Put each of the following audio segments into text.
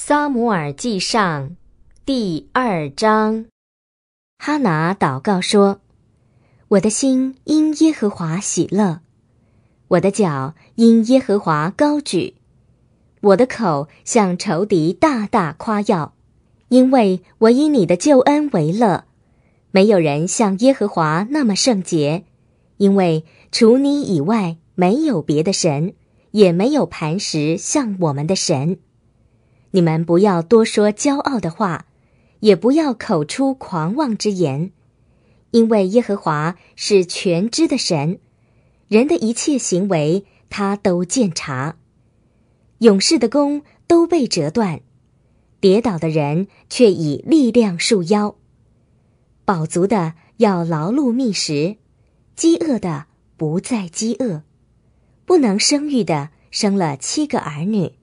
撒母耳记上，第二章，哈拿祷告说：“我的心因耶和华喜乐，我的脚因耶和华高举，我的口向仇敌大大夸耀，因为我以你的救恩为乐。没有人像耶和华那么圣洁，因为除你以外没有别的神，也没有磐石像我们的神。”你们不要多说骄傲的话，也不要口出狂妄之言，因为耶和华是全知的神，人的一切行为他都鉴察。勇士的弓都被折断，跌倒的人却以力量束腰，饱足的要劳碌觅食，饥饿的不再饥饿，不能生育的生了七个儿女。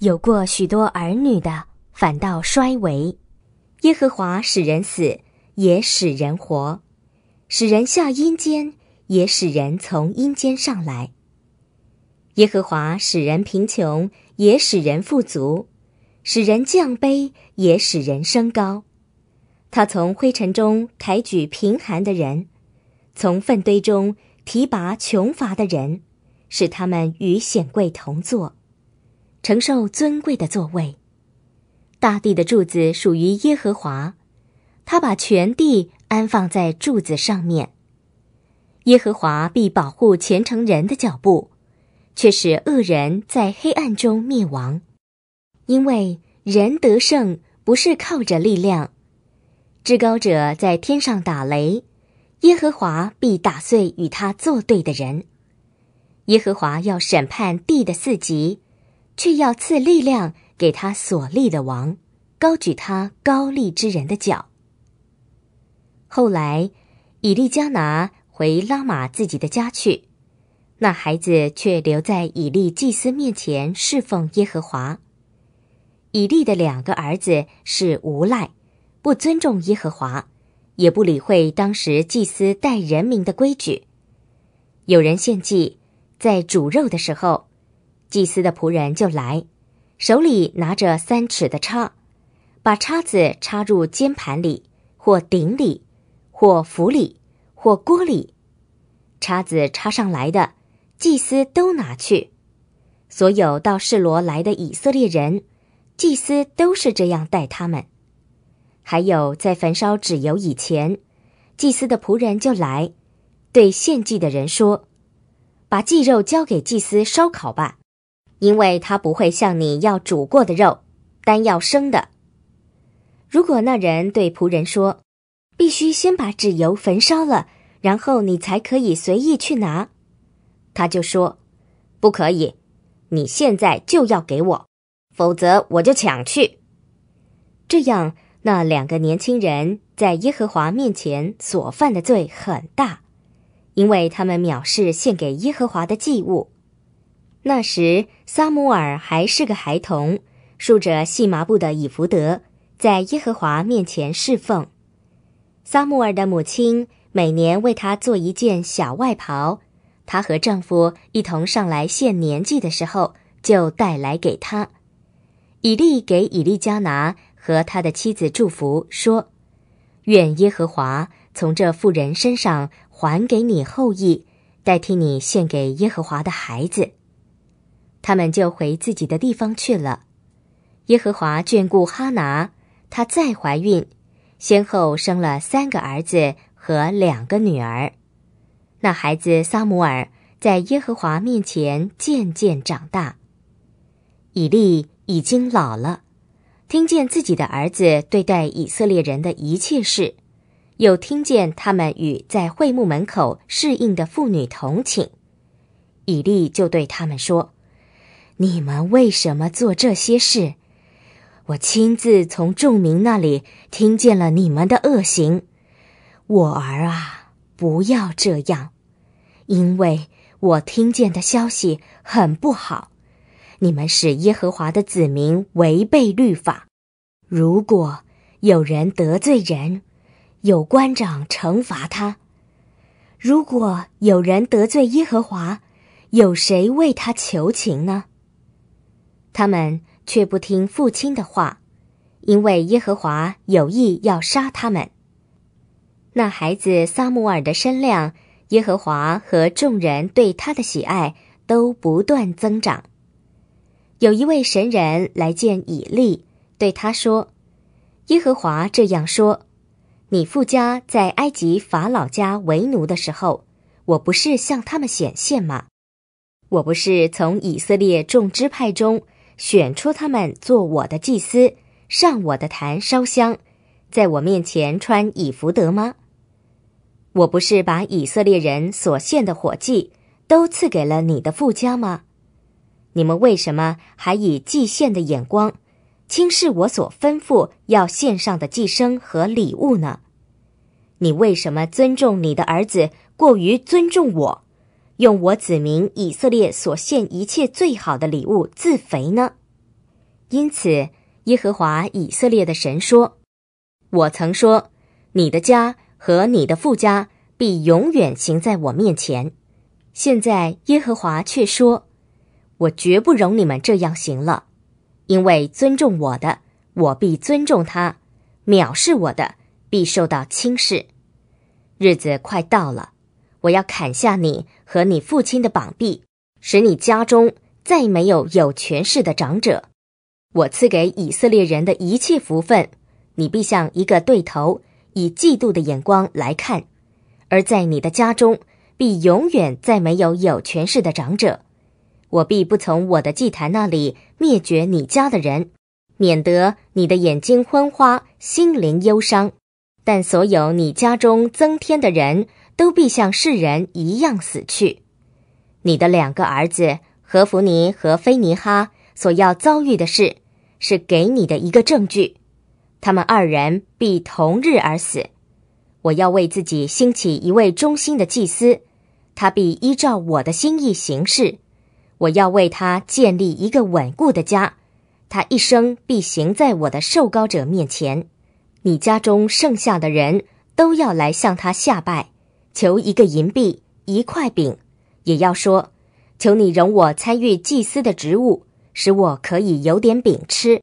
有过许多儿女的，反倒衰微。耶和华使人死，也使人活；使人下阴间，也使人从阴间上来。耶和华使人贫穷，也使人富足；使人降卑，也使人升高。他从灰尘中抬举贫寒的人，从粪堆中提拔穷乏的人，使他们与显贵同坐。承受尊贵的座位，大地的柱子属于耶和华，他把全地安放在柱子上面。耶和华必保护虔诚人的脚步，却使恶人在黑暗中灭亡，因为人得胜不是靠着力量。至高者在天上打雷，耶和华必打碎与他作对的人。耶和华要审判地的四级。却要赐力量给他所立的王，高举他高立之人的脚。后来，以利加拿回拉玛自己的家去，那孩子却留在以利祭司面前侍奉耶和华。以利的两个儿子是无赖，不尊重耶和华，也不理会当时祭司待人民的规矩。有人献祭，在煮肉的时候。祭司的仆人就来，手里拿着三尺的叉，把叉子插入煎盘里、或鼎里、或釜里、或锅里，叉子插上来的，祭司都拿去。所有到示罗来的以色列人，祭司都是这样待他们。还有在焚烧纸油以前，祭司的仆人就来，对献祭的人说：“把祭肉交给祭司烧烤吧。”因为他不会向你要煮过的肉，但要生的。如果那人对仆人说：“必须先把纸油焚烧了，然后你才可以随意去拿。”他就说：“不可以，你现在就要给我，否则我就抢去。”这样，那两个年轻人在耶和华面前所犯的罪很大，因为他们藐视献给耶和华的祭物。那时，撒母尔还是个孩童，竖着细麻布的以弗德，在耶和华面前侍奉。撒母尔的母亲每年为他做一件小外袍，他和丈夫一同上来献年纪的时候，就带来给他。以利给以利加拿和他的妻子祝福，说：“愿耶和华从这妇人身上还给你后裔，代替你献给耶和华的孩子。”他们就回自己的地方去了。耶和华眷顾哈拿，她再怀孕，先后生了三个儿子和两个女儿。那孩子撒母耳在耶和华面前渐渐长大。以利已经老了，听见自己的儿子对待以色列人的一切事，又听见他们与在会幕门口侍应的妇女同寝，以利就对他们说。你们为什么做这些事？我亲自从众民那里听见了你们的恶行。我儿啊，不要这样，因为我听见的消息很不好。你们使耶和华的子民违背律法。如果有人得罪人，有官长惩罚他；如果有人得罪耶和华，有谁为他求情呢？他们却不听父亲的话，因为耶和华有意要杀他们。那孩子撒母尔的身量，耶和华和众人对他的喜爱都不断增长。有一位神人来见以利，对他说：“耶和华这样说：你父家在埃及法老家为奴的时候，我不是向他们显现吗？我不是从以色列众支派中？”选出他们做我的祭司，上我的坛烧香，在我面前穿以福德吗？我不是把以色列人所献的火祭都赐给了你的富家吗？你们为什么还以祭献的眼光，轻视我所吩咐要献上的祭牲和礼物呢？你为什么尊重你的儿子，过于尊重我？用我子民以色列所献一切最好的礼物自肥呢？因此，耶和华以色列的神说：“我曾说，你的家和你的父家必永远行在我面前。现在，耶和华却说：我绝不容你们这样行了，因为尊重我的，我必尊重他；藐视我的，必受到轻视。日子快到了。”我要砍下你和你父亲的膀臂，使你家中再没有有权势的长者。我赐给以色列人的一切福分，你必像一个对头，以嫉妒的眼光来看；而在你的家中，必永远再没有有权势的长者。我必不从我的祭坛那里灭绝你家的人，免得你的眼睛昏花，心灵忧伤。但所有你家中增添的人，都必像世人一样死去。你的两个儿子何弗尼和菲尼哈所要遭遇的事，是给你的一个证据。他们二人必同日而死。我要为自己兴起一位忠心的祭司，他必依照我的心意行事。我要为他建立一个稳固的家，他一生必行在我的受膏者面前。你家中剩下的人都要来向他下拜。求一个银币，一块饼，也要说：“求你容我参与祭司的职务，使我可以有点饼吃。”